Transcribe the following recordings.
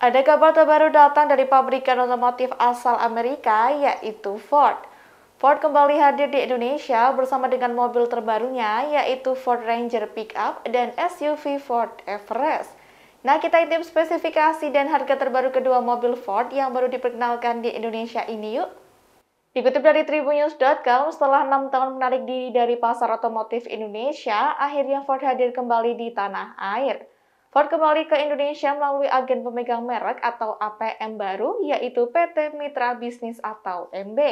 Ada kabar terbaru datang dari pabrikan otomotif asal Amerika, yaitu Ford. Ford kembali hadir di Indonesia bersama dengan mobil terbarunya, yaitu Ford Ranger Pickup dan SUV Ford Everest. Nah, kita intip spesifikasi dan harga terbaru kedua mobil Ford yang baru diperkenalkan di Indonesia ini yuk. Dikutip dari tribunews.com, setelah enam tahun menarik diri dari pasar otomotif Indonesia, akhirnya Ford hadir kembali di tanah air. Ford kembali ke Indonesia melalui agen pemegang merek atau APM baru, yaitu PT Mitra Bisnis atau MB.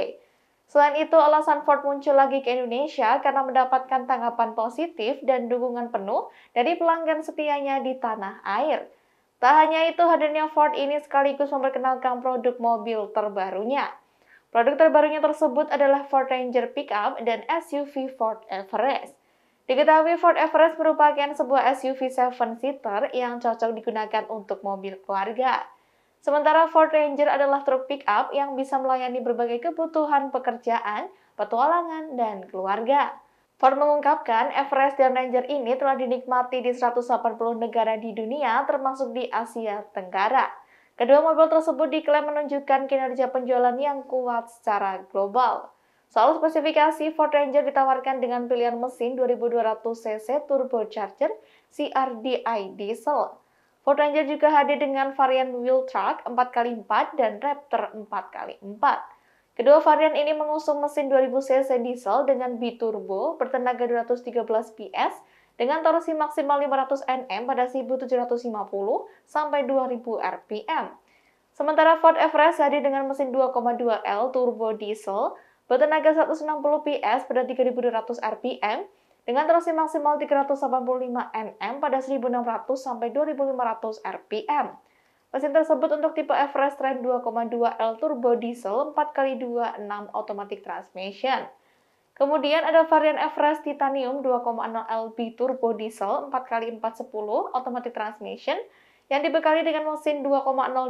Selain itu, alasan Ford muncul lagi ke Indonesia karena mendapatkan tanggapan positif dan dukungan penuh dari pelanggan setianya di tanah air. Tak hanya itu, hadirnya Ford ini sekaligus memperkenalkan produk mobil terbarunya. Produk terbarunya tersebut adalah Ford Ranger Pickup dan SUV Ford Everest. Diketahui Ford Everest merupakan sebuah SUV seven-seater yang cocok digunakan untuk mobil keluarga. Sementara Ford Ranger adalah truk pickup yang bisa melayani berbagai kebutuhan pekerjaan, petualangan, dan keluarga. Ford mengungkapkan Everest dan Ranger ini telah dinikmati di 180 negara di dunia termasuk di Asia Tenggara. Kedua mobil tersebut diklaim menunjukkan kinerja penjualan yang kuat secara global. Soal spesifikasi, Ford Ranger ditawarkan dengan pilihan mesin 2200 cc turbocharger CRDI diesel. Ford Ranger juga hadir dengan varian wheel truck 4x4 dan Raptor 4x4. Kedua varian ini mengusung mesin 2000 cc diesel dengan biturbo bertenaga 213 PS dengan torsi maksimal 500 Nm pada 1750 sampai 2000 RPM. Sementara Ford Everest hadir dengan mesin 2,2L turbo diesel Bertenaga 160 PS pada 3200 RPM dengan torsi maksimal 385 Nm pada 1600 sampai 2500 RPM. Mesin tersebut untuk tipe Everest Trend 2,2L turbo diesel 4x26 automatic transmission. Kemudian ada varian Everest Titanium 2,0LB turbo diesel 4x410 automatic transmission yang dibekali dengan mesin 2,0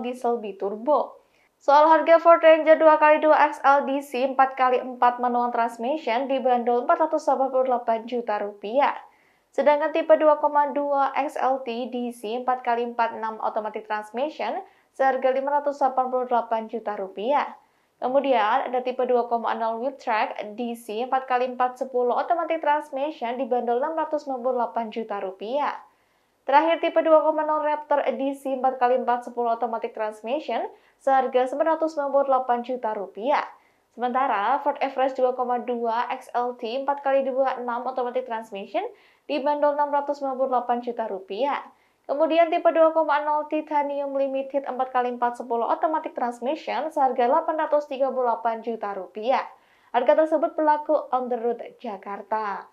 diesel biturbo. Soal harga Ford Ranger 2x2 XLDC 4x4 manual transmission dibanderol 488 juta rupiah. Sedangkan tipe 2,2 XLT DC 4x46 automatic transmission seharga 588 juta rupiah. Kemudian ada tipe 2,0 wheel track DC 4x4 10 automatic transmission dibanderol 698 juta rupiah. Terakhir tipe 2.0 Raptor edisi 4x4 10 automatic transmission seharga 998 juta rupiah. Sementara Ford Everest 2.2 XLT 4x26 automatic transmission dibanderol 698 juta rupiah. Kemudian tipe 2.0 Titanium Limited 4x4 10 automatic transmission seharga 838 juta rupiah. Harga tersebut berlaku on the road Jakarta.